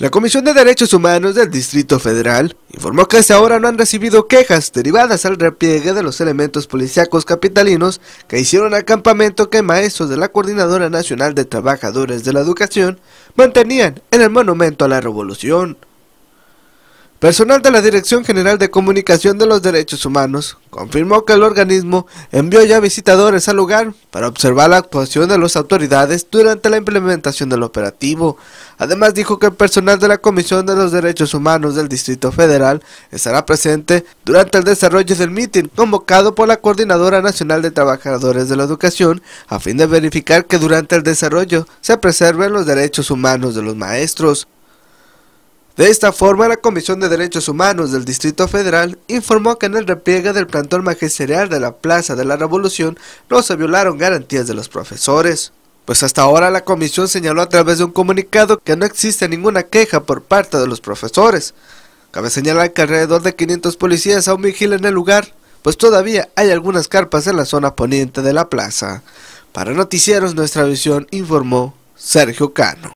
La Comisión de Derechos Humanos del Distrito Federal informó que hasta ahora no han recibido quejas derivadas al repliegue de los elementos policíacos capitalinos que hicieron campamento que maestros de la Coordinadora Nacional de Trabajadores de la Educación mantenían en el Monumento a la Revolución. Personal de la Dirección General de Comunicación de los Derechos Humanos confirmó que el organismo envió ya visitadores al lugar para observar la actuación de las autoridades durante la implementación del operativo. Además dijo que el personal de la Comisión de los Derechos Humanos del Distrito Federal estará presente durante el desarrollo del mitin convocado por la Coordinadora Nacional de Trabajadores de la Educación a fin de verificar que durante el desarrollo se preserven los derechos humanos de los maestros. De esta forma, la Comisión de Derechos Humanos del Distrito Federal informó que en el repliegue del plantón magisterial de la Plaza de la Revolución no se violaron garantías de los profesores. Pues hasta ahora la comisión señaló a través de un comunicado que no existe ninguna queja por parte de los profesores. Cabe señalar que alrededor de 500 policías aún vigilan el lugar, pues todavía hay algunas carpas en la zona poniente de la plaza. Para Noticieros Nuestra Visión informó Sergio Cano.